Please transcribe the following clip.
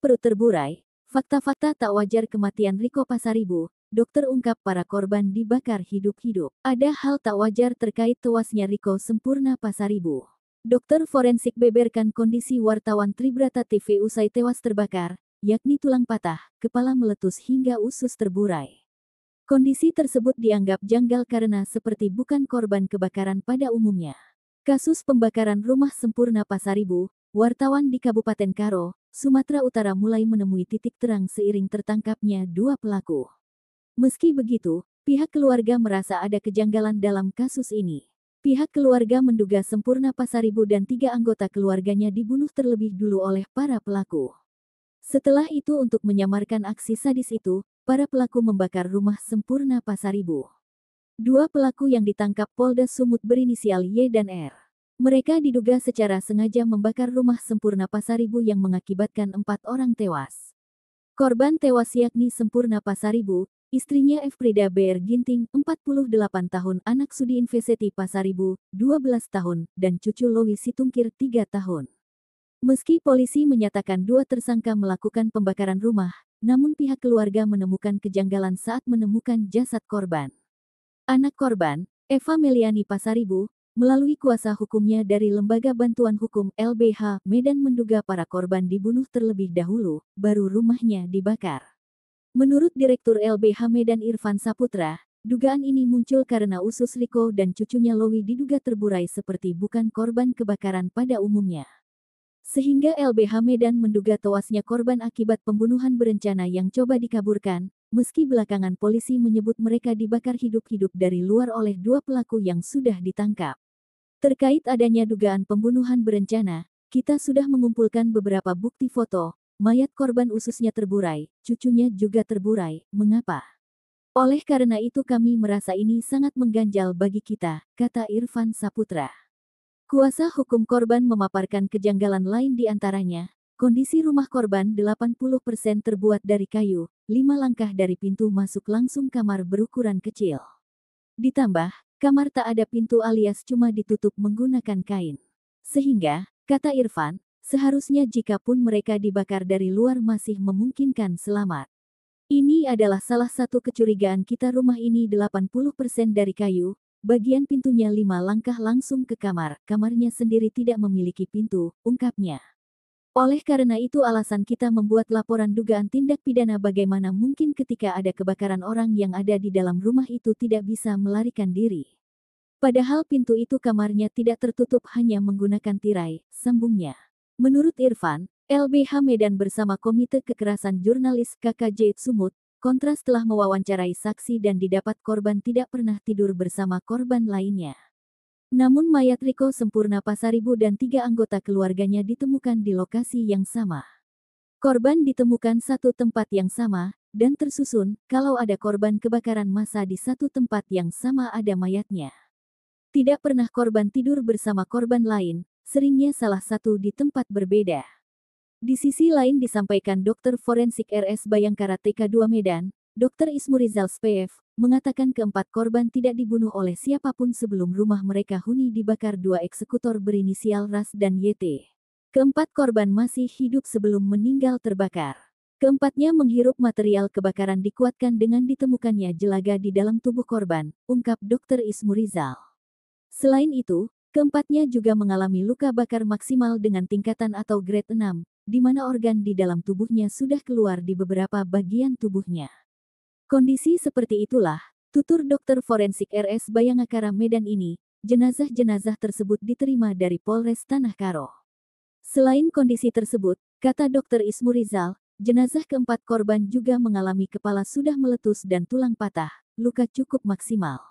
perut terburai, fakta-fakta tak wajar kematian Riko Pasaribu, dokter ungkap para korban dibakar hidup-hidup. Ada hal tak wajar terkait tewasnya Riko Sempurna Pasaribu. Dokter forensik beberkan kondisi wartawan Tribrata TV usai tewas terbakar, yakni tulang patah, kepala meletus hingga usus terburai. Kondisi tersebut dianggap janggal karena seperti bukan korban kebakaran pada umumnya. Kasus pembakaran rumah sempurna Pasaribu, wartawan di Kabupaten Karo, Sumatera Utara mulai menemui titik terang seiring tertangkapnya dua pelaku. Meski begitu, pihak keluarga merasa ada kejanggalan dalam kasus ini. Pihak keluarga menduga Sempurna Pasaribu dan tiga anggota keluarganya dibunuh terlebih dulu oleh para pelaku. Setelah itu untuk menyamarkan aksi sadis itu, para pelaku membakar rumah Sempurna Pasaribu. Dua pelaku yang ditangkap Polda Sumut berinisial Y dan R. Mereka diduga secara sengaja membakar rumah Sempurna Pasaribu yang mengakibatkan empat orang tewas. Korban tewas yakni Sempurna Pasaribu, istrinya Efrida BR Ginting, 48 tahun, anak Sudi Inveseti Pasaribu, 12 tahun, dan cucu Lowi Situngkir, 3 tahun. Meski polisi menyatakan dua tersangka melakukan pembakaran rumah, namun pihak keluarga menemukan kejanggalan saat menemukan jasad korban. Anak korban, Eva Meliani Pasaribu, Melalui kuasa hukumnya dari Lembaga Bantuan Hukum LBH, Medan menduga para korban dibunuh terlebih dahulu, baru rumahnya dibakar. Menurut Direktur LBH Medan Irfan Saputra, dugaan ini muncul karena usus Liko dan cucunya Lowi diduga terburai seperti bukan korban kebakaran pada umumnya. Sehingga LBH Medan menduga tewasnya korban akibat pembunuhan berencana yang coba dikaburkan, meski belakangan polisi menyebut mereka dibakar hidup-hidup dari luar oleh dua pelaku yang sudah ditangkap. Terkait adanya dugaan pembunuhan berencana, kita sudah mengumpulkan beberapa bukti foto, mayat korban ususnya terburai, cucunya juga terburai, mengapa? Oleh karena itu kami merasa ini sangat mengganjal bagi kita, kata Irfan Saputra. Kuasa hukum korban memaparkan kejanggalan lain di antaranya, kondisi rumah korban 80% terbuat dari kayu, lima langkah dari pintu masuk langsung kamar berukuran kecil. Ditambah, Kamar tak ada pintu alias cuma ditutup menggunakan kain. Sehingga, kata Irfan, seharusnya jika pun mereka dibakar dari luar masih memungkinkan selamat. Ini adalah salah satu kecurigaan kita rumah ini 80% dari kayu, bagian pintunya lima langkah langsung ke kamar, kamarnya sendiri tidak memiliki pintu, ungkapnya. Oleh karena itu alasan kita membuat laporan dugaan tindak pidana bagaimana mungkin ketika ada kebakaran orang yang ada di dalam rumah itu tidak bisa melarikan diri. Padahal pintu itu kamarnya tidak tertutup hanya menggunakan tirai, sambungnya. Menurut Irfan, LBH Medan bersama Komite Kekerasan Jurnalis KKJ Sumut, Kontras telah mewawancarai saksi dan didapat korban tidak pernah tidur bersama korban lainnya. Namun mayat Riko Sempurna Pasaribu dan tiga anggota keluarganya ditemukan di lokasi yang sama. Korban ditemukan satu tempat yang sama, dan tersusun, kalau ada korban kebakaran masa di satu tempat yang sama ada mayatnya. Tidak pernah korban tidur bersama korban lain, seringnya salah satu di tempat berbeda. Di sisi lain disampaikan dokter forensik RS Bayangkara TK2 Medan, Dr. Ismurizal Speyev, mengatakan keempat korban tidak dibunuh oleh siapapun sebelum rumah mereka huni dibakar dua eksekutor berinisial Ras dan YT. Keempat korban masih hidup sebelum meninggal terbakar. Keempatnya menghirup material kebakaran dikuatkan dengan ditemukannya jelaga di dalam tubuh korban, ungkap Dr. Ismurizal. Selain itu, keempatnya juga mengalami luka bakar maksimal dengan tingkatan atau grade 6, di mana organ di dalam tubuhnya sudah keluar di beberapa bagian tubuhnya. Kondisi seperti itulah, tutur dokter forensik RS Bayangakara Medan ini, jenazah-jenazah tersebut diterima dari Polres Tanah Karo. Selain kondisi tersebut, kata dokter Ismu Rizal, jenazah keempat korban juga mengalami kepala sudah meletus dan tulang patah, luka cukup maksimal.